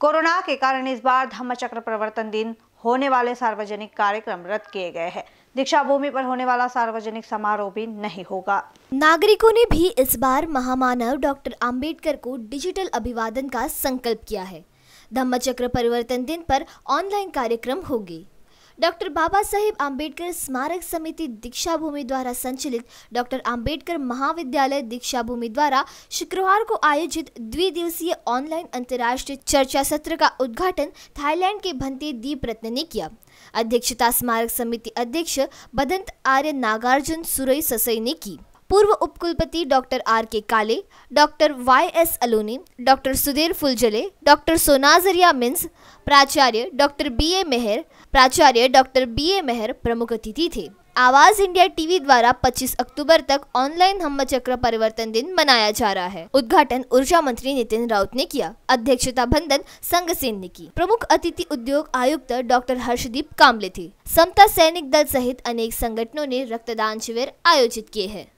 corona के कारण इस बार चक्र प्रवर्तन दिन होने वाले सार्वजनिक कार्यक्रम रद्द किए गए हैं दीक्षा भूमि पर होने वाला सार्वजनिक समारोह भी नहीं होगा नागरिकों ने भी इस बार महामानव डॉक्टर आम्बेडकर को डिजिटल अभिवादन का संकल्प किया है धम्म चक्र परिवर्तन दिन पर ऑनलाइन कार्यक्रम होगी डॉक्टर बाबा साहेब आंबेडकर स्मारक समिति दीक्षा भूमि द्वारा संचालित डॉक्टर आंबेडकर महाविद्यालय दीक्षा भूमि द्वारा शुक्रवार को आयोजित द्विदिवसीय ऑनलाइन अंतर्राष्ट्रीय चर्चा सत्र का उद्घाटन थाईलैंड के भंते दीप रत्न ने किया अध्यक्षता स्मारक समिति अध्यक्ष बदंत आर्य नागार्जुन सुरई ससई ने की पूर्व उपकुलपति doctor R K Kale doctor Y S Aloni doctor Sudhir Phuljale doctor Sonajaria means प्राचार्य डॉक्टर बी ए मेहर प्राचार्य डॉक्टर बी ए मेहर प्रमुख अतिथि थे आवाज इंडिया टीवी द्वारा 25 अक्टूबर तक ऑनलाइन हम चक्र परिवर्तन दिन मनाया जा रहा है उद्घाटन ऊर्जा मंत्री नितिन राउत ने किया अध्यक्षता बंधन संघ सेन ने की प्रमुख अतिथि उद्योग आयुक्त डॉक्टर हर्षदीप कामले थे समता सैनिक दल सहित अनेक संगठनों ने रक्तदान शिविर आयोजित किए हैं